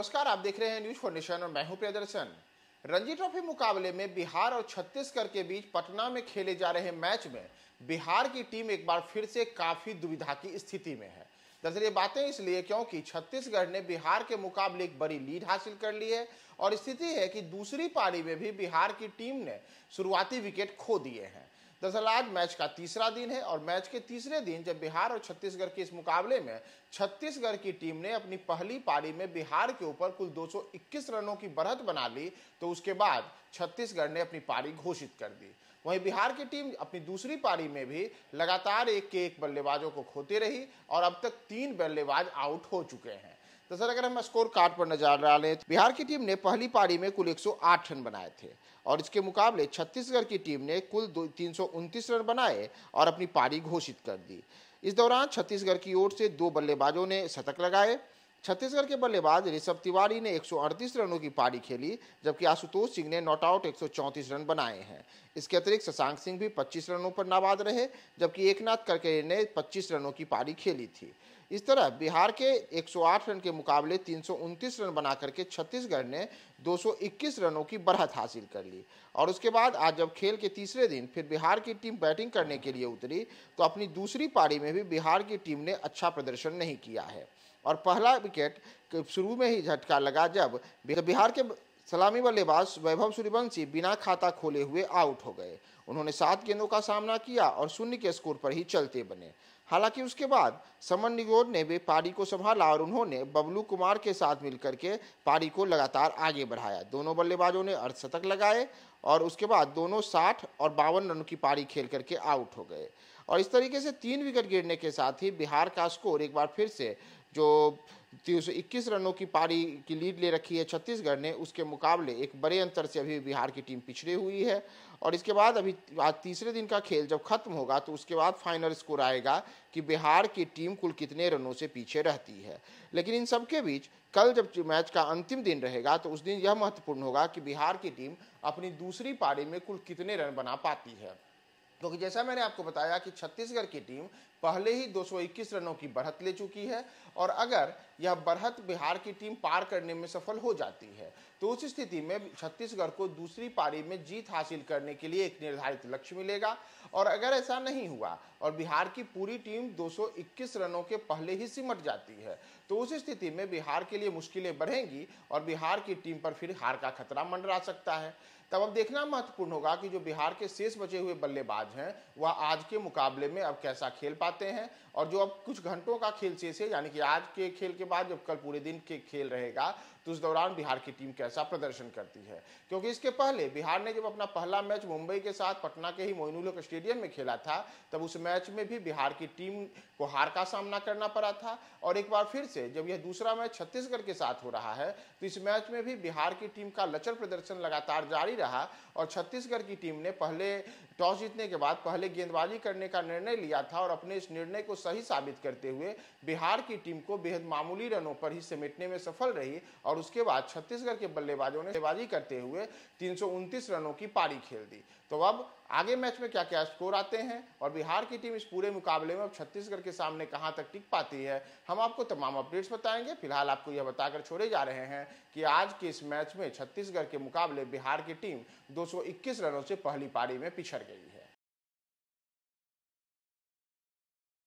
नमस्कार आप देख रहे हैं न्यूज फाउंडेशन और मैं हूं प्रियदर्शन रणजी ट्रॉफी मुकाबले में बिहार और छत्तीसगढ़ के बीच पटना में खेले जा रहे मैच में बिहार की टीम एक बार फिर से काफी दुविधा की स्थिति में है दरअसल ये बातें इसलिए क्योंकि छत्तीसगढ़ ने बिहार के मुकाबले एक बड़ी लीड हासिल कर ली है और स्थिति है कि दूसरी पारी में भी बिहार की टीम ने शुरुआती विकेट खो दिए हैं दरअसल आज मैच का तीसरा दिन है और मैच के तीसरे दिन जब बिहार और छत्तीसगढ़ के इस मुकाबले में छत्तीसगढ़ की टीम ने अपनी पहली पारी में बिहार के ऊपर कुल 221 रनों की बढ़त बना ली तो उसके बाद छत्तीसगढ़ ने अपनी पारी घोषित कर दी वहीं बिहार की टीम अपनी दूसरी पारी में भी लगातार एक के एक बल्लेबाजों को खोते रही और अब तक तीन बल्लेबाज आउट हो चुके हैं तो सर अगर हम स्कोर कार्ड पर नजर डालें तो बिहार की टीम ने पहली पारी में कुल 108 रन बनाए थे और इसके मुकाबले छत्तीसगढ़ की टीम ने कुल दो तीन रन बनाए और अपनी पारी घोषित कर दी इस दौरान छत्तीसगढ़ की ओर से दो बल्लेबाजों ने शतक लगाए छत्तीसगढ़ के बल्लेबाज ऋषभ तिवारी ने 138 रनों की पारी खेली जबकि आशुतोष सिंह ने नॉट आउट 134 रन बनाए हैं इसके अतिरिक्त शशांक सिंह भी 25 रनों पर नाबाद रहे जबकि एकनाथ करके ने 25 रनों की पारी खेली थी इस तरह बिहार के 108 रन के मुकाबले तीन रन बना करके छत्तीसगढ़ ने 221 रनों की बढ़त हासिल कर ली और उसके बाद आज जब खेल के तीसरे दिन फिर बिहार की टीम बैटिंग करने के लिए उतरी तो अपनी दूसरी पारी में भी बिहार की टीम ने अच्छा प्रदर्शन नहीं किया है और पहला विकेट शुरू में ही झटका लगा जब बिहार के सलामी बल्लेबाज वैभव सूर्यवंशी बिना खाता खोले हुए आउट हो गए उन्होंने सात गेंदों का सामना किया और शून्य के स्कोर पर ही चलते बने हालांकि उसके बाद समन निगोर ने भी पारी को संभाला और उन्होंने बबलू कुमार के साथ मिलकर के पारी को लगातार आगे बढ़ाया दोनों बल्लेबाजों ने अर्धशतक लगाए और उसके बाद दोनों साठ और बावन रनों की पारी खेल करके आउट हो गए और इस तरीके से तीन विकेट गिरने के साथ ही बिहार का स्कोर एक बार फिर से जो तीन सौ इक्कीस रनों की पारी की लीड ले रखी है छत्तीसगढ़ ने उसके मुकाबले एक बड़े अंतर से अभी बिहार की टीम पिछड़े हुई है और इसके बाद अभी आज तीसरे दिन का खेल जब खत्म होगा तो उसके बाद फाइनल स्कोर आएगा कि बिहार की टीम कुल कितने रनों से पीछे रहती है लेकिन इन सबके बीच कल जब मैच का अंतिम दिन रहेगा तो उस दिन यह महत्वपूर्ण होगा कि बिहार की टीम अपनी दूसरी पारी में कुल कितने रन बना पाती है क्योंकि तो जैसा मैंने आपको बताया कि छत्तीसगढ़ की टीम पहले ही 221 रनों की बढ़त ले चुकी है और अगर यह बढ़त बिहार की टीम पार करने में सफल हो जाती है तो उस स्थिति में छत्तीसगढ़ को दूसरी पारी में जीत हासिल करने के लिए एक निर्धारित लक्ष्य मिलेगा और अगर ऐसा नहीं हुआ और बिहार की पूरी टीम 221 रनों के पहले ही सिमट जाती है तो उस स्थिति में बिहार के लिए मुश्किलें बढ़ेंगी और बिहार की टीम पर फिर हार का खतरा मंडरा सकता है तब अब देखना महत्वपूर्ण होगा कि जो बिहार के शेष बचे हुए बल्लेबाज आज हैं वह आज के मुकाबले में अब कैसा खेल पाते हैं और जो अब कुछ घंटों का खेल शेष है यानी कि आज के खेल के बाद जब कल पूरे दिन के खेल रहेगा उस दौरान बिहार की टीम कैसा प्रदर्शन करती है क्योंकि इसके पहले बिहार ने जब अपना पहला मैच मुंबई के साथ पटना के ही मोइनुलक स्टेडियम में खेला था तब उस मैच में भी बिहार की टीम को हार का सामना करना पड़ा था और एक बार फिर से जब यह दूसरा मैच छत्तीसगढ़ के साथ हो रहा है तो इस मैच में भी बिहार की टीम का लचर प्रदर्शन लगातार जारी रहा और छत्तीसगढ़ की टीम ने पहले टॉस जीतने के बाद पहले गेंदबाजी करने का निर्णय लिया था और अपने इस निर्णय को सही साबित करते हुए बिहार की टीम को बेहद मामूली रनों पर ही समेटने में सफल रही और उसके बाद छत्तीसगढ़ के बल्लेबाजों ने बल्लेबाजी करते हुए तीन रनों की पारी खेल दी तो अब आगे मैच में क्या क्या स्कोर आते हैं और बिहार की टीम इस पूरे मुकाबले में अब छत्तीसगढ़ के सामने कहां तक टिक पाती है हम आपको तमाम अपडेट्स बताएंगे फिलहाल आपको यह बताकर छोड़े जा रहे हैं कि आज के इस मैच में छत्तीसगढ़ के मुकाबले बिहार की टीम दो रनों से पहली पारी में पिछड़ गई है